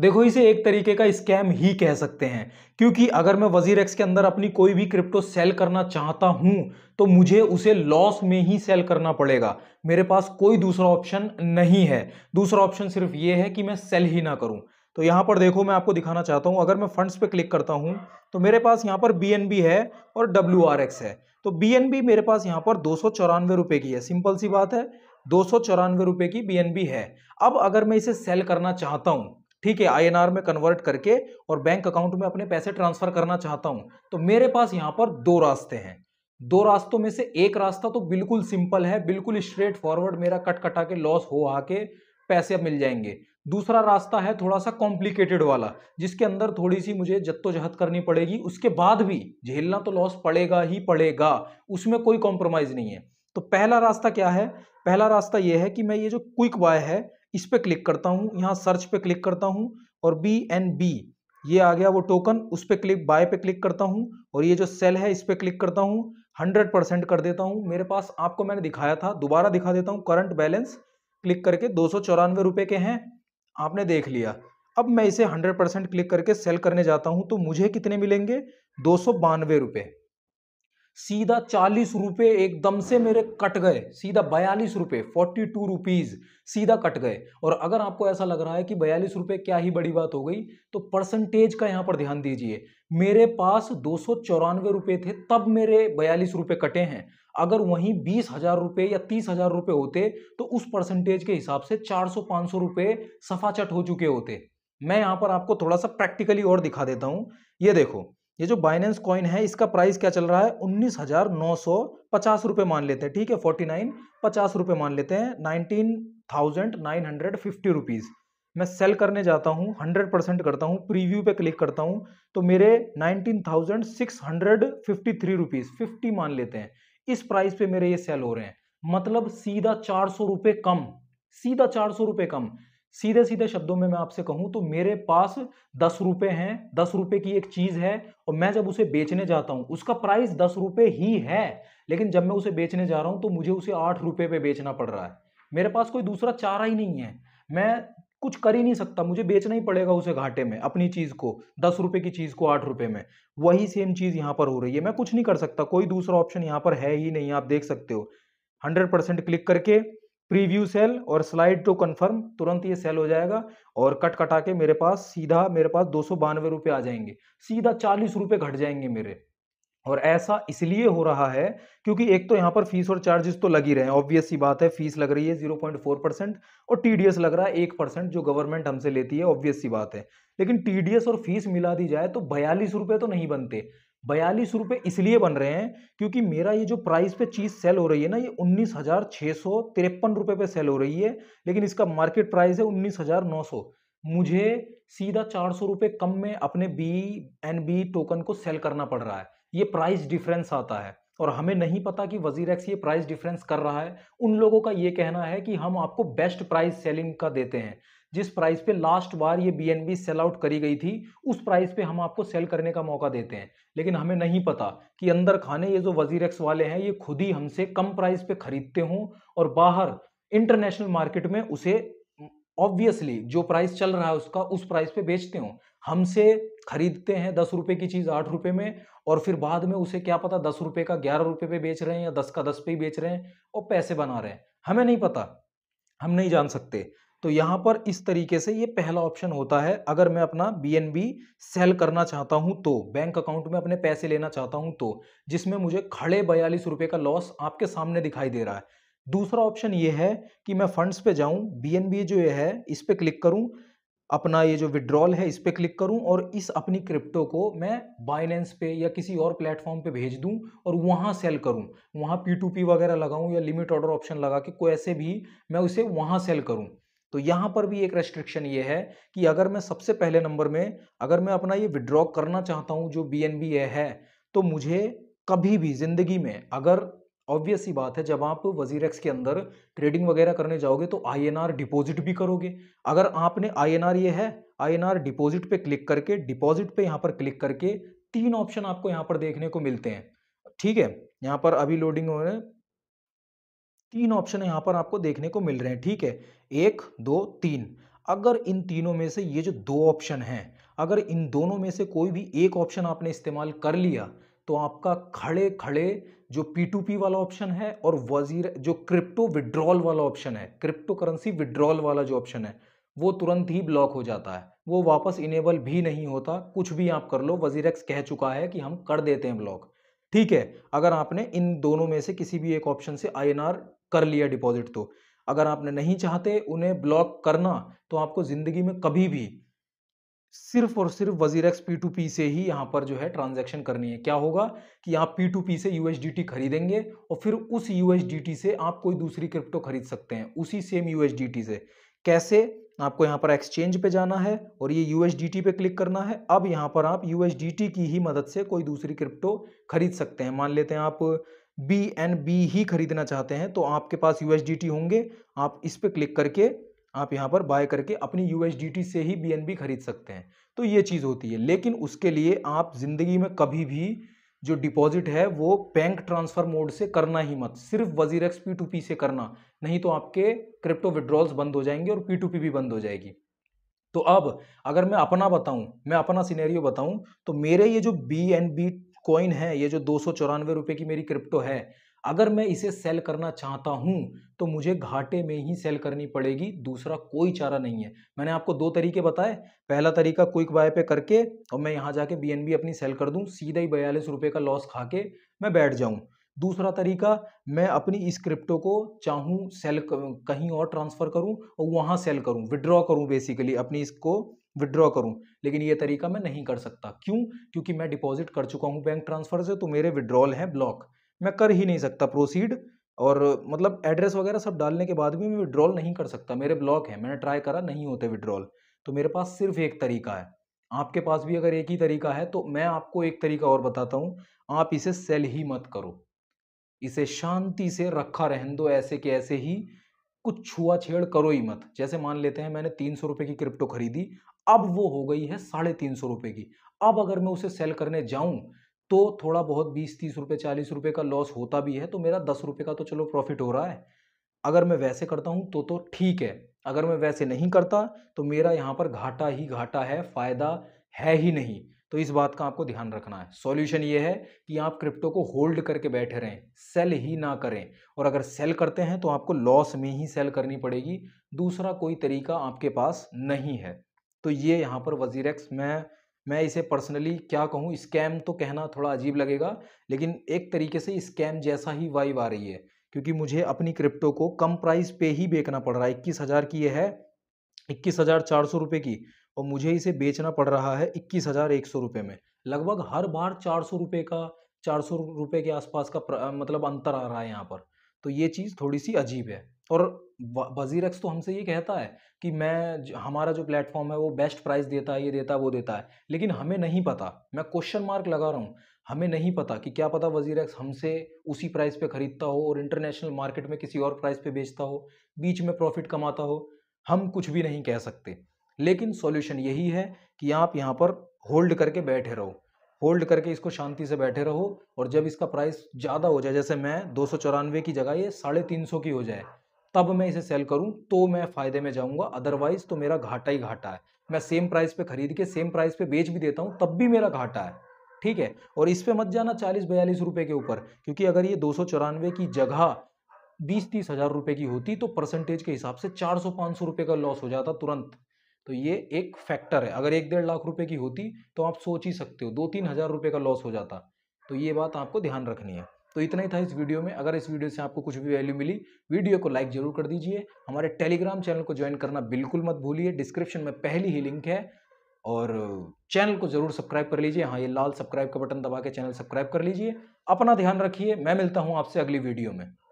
देखो इसे एक तरीके का स्कैम ही कह सकते हैं क्योंकि अगर मैं वजीर एक्स के अंदर अपनी कोई भी क्रिप्टो सेल करना चाहता हूं तो मुझे उसे लॉस में ही सेल करना पड़ेगा मेरे पास कोई दूसरा ऑप्शन नहीं है दूसरा ऑप्शन सिर्फ ये है कि मैं सेल ही ना करूं तो यहाँ पर देखो मैं आपको दिखाना चाहता हूं अगर मैं फंड्स पे क्लिक करता हूँ तो मेरे पास यहाँ पर बी है और डब्ल्यू है तो बी मेरे पास यहाँ पर दो सौ की है सिंपल सी बात है दो सौ की बी है अब अगर मैं इसे सेल करना चाहता हूँ ठीक है आईएनआर में कन्वर्ट करके और बैंक अकाउंट में अपने पैसे ट्रांसफर करना चाहता हूं तो मेरे पास यहां पर दो रास्ते हैं दो रास्तों में से एक रास्ता तो बिल्कुल सिंपल है बिल्कुल स्ट्रेट फॉरवर्ड मेरा कट कटा के लॉस हो आके पैसे मिल जाएंगे दूसरा रास्ता है थोड़ा सा कॉम्प्लिकेटेड वाला जिसके अंदर थोड़ी सी मुझे जद्दोजहद करनी पड़ेगी उसके बाद भी झेलना तो लॉस पड़ेगा ही पड़ेगा उसमें कोई कॉम्प्रोमाइज़ नहीं है तो पहला रास्ता क्या है पहला रास्ता यह है कि मैं ये जो क्विक बाय है इस पर क्लिक करता हूँ यहाँ सर्च पे क्लिक करता हूँ और बी एन बी ये आ गया वो टोकन उस पर क्लिक बाय पे क्लिक करता हूँ और ये जो सेल है इस पर क्लिक करता हूँ हंड्रेड परसेंट कर देता हूँ मेरे पास आपको मैंने दिखाया था दोबारा दिखा देता हूँ करंट बैलेंस क्लिक करके दो सौ चौरानवे रुपये के हैं आपने देख लिया अब मैं इसे हंड्रेड परसेंट क्लिक करके सेल करने जाता हूँ तो मुझे कितने मिलेंगे दो सौ बानवे रुपये सीधा चालीस रुपये एकदम से मेरे कट गए सीधा बयालीस रुपये फोर्टी टू रुपीज़ सीधा कट गए और अगर आपको ऐसा लग रहा है कि बयालीस रुपये क्या ही बड़ी बात हो गई तो परसेंटेज का यहाँ पर ध्यान दीजिए मेरे पास दो सौ चौरानवे रुपये थे तब मेरे बयालीस रुपये कटे हैं अगर वहीं बीस हज़ार रुपये या तीस हज़ार रुपये होते तो उस परसेंटेज के हिसाब से चार सौ पाँच सौ रुपये सफाचट हो चुके होते मैं यहाँ पर आपको थोड़ा सा प्रैक्टिकली और दिखा देता हूँ ये देखो ये जो बाइनेंस कॉइन है इसका प्राइस क्या चल रहा है उन्नीस हजार नौ सौ पचास रुपये मान लेते हैं ठीक है फोर्टी नाइन पचास रुपये मान लेते हैं nineteen thousand nine hundred fifty rupees मैं सेल करने जाता हूँ हंड्रेड परसेंट करता हूँ प्रीव्यू पे क्लिक करता हूँ तो मेरे nineteen thousand six hundred fifty three rupees fifty मान लेते हैं इस प्राइस पे मेरे ये सेल हो रहे हैं मतलब सीधा चार सौ रुपये कम सीधा चार सौ रुपये कम सीधे सीधे शब्दों में मैं आपसे कहूं तो मेरे पास दस रुपए हैं दस रुपये की एक चीज़ है और मैं जब उसे बेचने जाता हूं उसका प्राइस दस रुपए ही है लेकिन जब मैं उसे बेचने जा रहा हूं तो मुझे उसे आठ रुपए पे बेचना पड़ रहा है मेरे पास कोई दूसरा चारा ही नहीं है मैं कुछ कर ही नहीं सकता मुझे बेचना ही पड़ेगा उसे घाटे में अपनी चीज़ को दस रुपये की चीज़ को आठ रुपए में वही सेम चीज़ यहाँ पर हो रही है मैं कुछ नहीं कर सकता कोई दूसरा ऑप्शन यहाँ पर है ही नहीं आप देख सकते हो हंड्रेड परसेंट क्लिक करके प्रीव्यू सेल और स्लाइड टू कंफर्म तुरंत ये सेल हो जाएगा और कट कटा के मेरे पास सीधा मेरे पास दो सौ बानवे रुपये आ जाएंगे सीधा चालीस रुपये घट जाएंगे मेरे और ऐसा इसलिए हो रहा है क्योंकि एक तो यहाँ पर फीस और चार्जेस तो लग ही रहे हैं ऑब्वियस सी बात है फीस लग रही है 0.4 परसेंट और टीडीएस लग रहा है एक परसेंट जो गवर्नमेंट हमसे लेती है ऑब्वियस सी बात है लेकिन टीडीएस और फीस मिला दी जाए तो बयालीस रुपये तो नहीं बनते बयालीस रुपये इसलिए बन रहे हैं क्योंकि मेरा ये जो प्राइस पे चीज़ सेल हो रही है ना ये उन्नीस हज़ार छः सौ तिरपन रुपये पे सेल हो रही है लेकिन इसका मार्केट प्राइस है उन्नीस हज़ार नौ सौ मुझे सीधा चार सौ रुपये कम में अपने बी एन बी टोकन को सेल करना पड़ रहा है ये प्राइस डिफरेंस आता है और हमें नहीं पता कि वजीर एक्स ये प्राइस डिफरेंस कर रहा है उन लोगों का ये कहना है कि हम आपको बेस्ट प्राइस सेलिंग का देते हैं जिस प्राइस पे लास्ट बार ये बी सेल आउट करी गई थी उस प्राइस पे हम आपको सेल करने का मौका देते हैं लेकिन हमें नहीं पता कि अंदर खाने ये जो वजीर एक्स वाले हैं ये खुद ही हमसे कम प्राइस पे खरीदते हों और बाहर इंटरनेशनल मार्केट में उसे ऑब्वियसली जो प्राइस चल रहा है उसका उस प्राइस पे बेचते हों हमसे खरीदते हैं दस रुपये की चीज़ आठ रुपये में और फिर बाद में उसे क्या पता दस रुपये का ग्यारह रुपये पे बेच रहे हैं या दस का दस पे ही बेच रहे हैं और पैसे बना रहे हैं हमें नहीं पता हम नहीं जान सकते तो यहाँ पर इस तरीके से ये पहला ऑप्शन होता है अगर मैं अपना बी सेल करना चाहता हूँ तो बैंक अकाउंट में अपने पैसे लेना चाहता हूँ तो जिसमें मुझे खड़े बयालीस रुपये का लॉस आपके सामने दिखाई दे रहा है दूसरा ऑप्शन ये है कि मैं फंड्स पे जाऊं बी जो ये है इस पर क्लिक करूं अपना ये जो विड्रॉल है इस पर क्लिक करूं और इस अपनी क्रिप्टो को मैं बाइनेंस पे या किसी और प्लेटफॉर्म पे भेज दूं और वहाँ सेल करूं वहाँ पी टू पी वगैरह लगाऊं या लिमिट ऑर्डर ऑप्शन लगा के कोई ऐसे भी मैं उसे वहाँ सेल करूं तो यहाँ पर भी एक रेस्ट्रिक्शन ये है कि अगर मैं सबसे पहले नंबर में अगर मैं अपना ये विड्रॉ करना चाहता हूँ जो बी एन बी ए है तो मुझे कभी भी ज़िंदगी में अगर ऑब्वियस ही बात है जब आप वजीरक्स के अंदर ट्रेडिंग वगैरह करने जाओगे तो आईएनआर डिपॉजिट भी करोगे अगर आपने आईएनआर ये है आईएनआर डिपॉजिट पे क्लिक करके डिपॉजिट पे यहाँ पर क्लिक करके तीन ऑप्शन आपको यहाँ पर देखने को मिलते हैं ठीक है यहाँ पर अभी लोडिंग हो रहा है तीन ऑप्शन यहाँ पर आपको देखने को मिल रहे हैं ठीक है एक दो तीन अगर इन तीनों में से ये जो दो ऑप्शन हैं अगर इन दोनों में से कोई भी एक ऑप्शन आपने इस्तेमाल कर लिया तो आपका खड़े खड़े जो P2P वाला ऑप्शन है और वजीर जो क्रिप्टो विड्रॉल वाला ऑप्शन है क्रिप्टो करेंसी विड्रॉल वाला जो ऑप्शन है वो तुरंत ही ब्लॉक हो जाता है वो वापस इनेबल भी नहीं होता कुछ भी आप कर लो वजीर कह चुका है कि हम कर देते हैं ब्लॉक ठीक है अगर आपने इन दोनों में से किसी भी एक ऑप्शन से आई कर लिया डिपॉजिट तो अगर आपने नहीं चाहते उन्हें ब्लॉक करना तो आपको ज़िंदगी में कभी भी सिर्फ और सिर्फ वजीर एक्स पी टू पी से ही यहाँ पर जो है ट्रांजैक्शन करनी है क्या होगा कि आप पी टू पी से यू डी टी खरीदेंगे और फिर उस यू डी टी से आप कोई दूसरी क्रिप्टो खरीद सकते हैं उसी सेम यू डी टी से कैसे आपको यहाँ पर एक्सचेंज पे जाना है और ये यू डी टी पे क्लिक करना है अब यहाँ पर आप यू डी टी की ही मदद से कोई दूसरी क्रिप्टो खरीद सकते हैं मान लेते हैं आप बी एन बी ही खरीदना चाहते हैं तो आपके पास यू होंगे आप इस पर क्लिक करके आप यहाँ पर बाय करके अपनी यू से ही बी खरीद सकते हैं तो ये चीज़ होती है लेकिन उसके लिए आप ज़िंदगी में कभी भी जो डिपॉजिट है वो बैंक ट्रांसफ़र मोड से करना ही मत सिर्फ वजीर एक्स पी टू पी से करना नहीं तो आपके क्रिप्टो विड्रॉल्स बंद हो जाएंगे और पी टू पी भी बंद हो जाएगी तो अब अगर मैं अपना बताऊं मैं अपना सिनेरियो बताऊं तो मेरे ये जो बी एन बी कॉइन है ये जो दो सौ चौरानवे रुपये की मेरी क्रिप्टो है अगर मैं इसे सेल करना चाहता हूँ तो मुझे घाटे में ही सेल करनी पड़ेगी दूसरा कोई चारा नहीं है मैंने आपको दो तरीके बताए पहला तरीका क्विक बाय पे करके और मैं यहाँ जाके बी अपनी सेल कर दूँ सीधा ही बयालीस रुपये का लॉस खा के मैं बैठ जाऊँ दूसरा तरीका मैं अपनी इस क्रिप्टो को चाहूँ सेल कहीं और ट्रांसफ़र करूँ और वहाँ सेल करूँ विड्रॉ करूँ बेसिकली अपनी इसको विड्रॉ करूं लेकिन ये तरीका मैं नहीं कर सकता क्यों क्योंकि मैं डिपॉजिट कर चुका हूं बैंक ट्रांसफर से तो मेरे विड्रॉल हैं ब्लॉक मैं कर ही नहीं सकता प्रोसीड और मतलब एड्रेस वगैरह सब डालने के बाद भी मैं विड्रॉल नहीं कर सकता मेरे ब्लॉक हैं मैंने ट्राई करा नहीं होते विड्रॉल तो मेरे पास सिर्फ एक तरीका है आपके पास भी अगर एक ही तरीका है तो मैं आपको एक तरीका और बताता हूँ आप इसे सेल ही मत करो इसे शांति से रखा रहन दो ऐसे के ऐसे ही कुछ छुआ छेड़ करो ही मत जैसे मान लेते हैं मैंने तीन सौ रुपये की क्रिप्टो खरीदी अब वो हो गई है साढ़े तीन सौ रुपये की अब अगर मैं उसे सेल करने जाऊं तो थोड़ा बहुत बीस तीस रुपये चालीस रुपये का लॉस होता भी है तो मेरा दस रुपये का तो चलो प्रॉफिट हो रहा है अगर मैं वैसे करता हूँ तो तो ठीक है अगर मैं वैसे नहीं करता तो मेरा यहाँ पर घाटा ही घाटा है फ़ायदा है ही नहीं तो इस बात का आपको ध्यान रखना है सॉल्यूशन ये है कि आप क्रिप्टो को होल्ड करके बैठे रहें सेल ही ना करें और अगर सेल करते हैं तो आपको लॉस में ही सेल करनी पड़ेगी दूसरा कोई तरीका आपके पास नहीं है तो ये यहाँ पर वजीरक्स मैं मैं इसे पर्सनली क्या कहूँ स्कैम तो कहना थोड़ा अजीब लगेगा लेकिन एक तरीके से स्कैम जैसा ही वाइव आ रही है क्योंकि मुझे अपनी क्रिप्टो को कम प्राइस पे ही बेचना पड़ रहा है इक्कीस हज़ार की ये है इक्कीस हज़ार चार सौ रुपये की और मुझे इसे बेचना पड़ रहा है इक्कीस हज़ार एक सौ रुपये में लगभग हर बार चार सौ रुपये का चार सौ रुपये के आसपास का मतलब अंतर आ रहा है यहाँ पर तो ये चीज़ थोड़ी सी अजीब है और वजीर तो हमसे ये कहता है कि मैं हमारा जो प्लेटफॉर्म है वो बेस्ट प्राइस देता है ये देता है वो देता है लेकिन हमें नहीं पता मैं क्वेश्चन मार्क लगा रहा हूँ हमें नहीं पता कि क्या पता वजीर एक्स हमसे उसी प्राइस पे ख़रीदता हो और इंटरनेशनल मार्केट में किसी और प्राइस पे बेचता हो बीच में प्रॉफिट कमाता हो हम कुछ भी नहीं कह सकते लेकिन सॉल्यूशन यही है कि आप यहाँ पर होल्ड करके बैठे रहो होल्ड करके इसको शांति से बैठे रहो और जब इसका प्राइस ज़्यादा हो जाए जैसे मैं दो की जगह ये साढ़े तीन की हो जाए तब मैं इसे सेल करूं तो मैं फ़ायदे में जाऊंगा अदरवाइज़ तो मेरा घाटा ही घाटा है मैं सेम प्राइस पे खरीद के सेम प्राइस पे बेच भी देता हूं तब भी मेरा घाटा है ठीक है और इस पे मत जाना चालीस बयालीस रुपए के ऊपर क्योंकि अगर ये दो की जगह बीस तीस हज़ार रुपये की होती तो परसेंटेज के हिसाब से चार सौ पाँच सौ रुपये का लॉस हो जाता तुरंत तो ये एक फैक्टर है अगर एक डेढ़ लाख रुपए की होती तो आप सोच ही सकते हो दो तीन हज़ार रुपये का लॉस हो जाता तो ये बात आपको ध्यान रखनी है तो इतना ही था इस वीडियो में अगर इस वीडियो से आपको कुछ भी वैल्यू मिली वीडियो को लाइक जरूर कर दीजिए हमारे टेलीग्राम चैनल को ज्वाइन करना बिल्कुल मत भूलिए डिस्क्रिप्शन में पहली ही लिंक है और चैनल को जरूर सब्सक्राइब कर लीजिए हाँ ये लाल सब्सक्राइब का बटन दबा के चैनल सब्सक्राइब कर लीजिए अपना ध्यान रखिए मैं मिलता हूँ आपसे अगली वीडियो में